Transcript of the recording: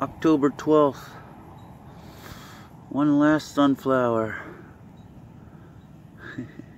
October 12th. One last sunflower.